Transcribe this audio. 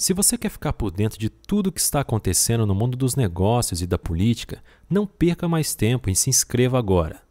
Se você quer ficar por dentro de tudo o que está acontecendo no mundo dos negócios e da política, não perca mais tempo e se inscreva agora.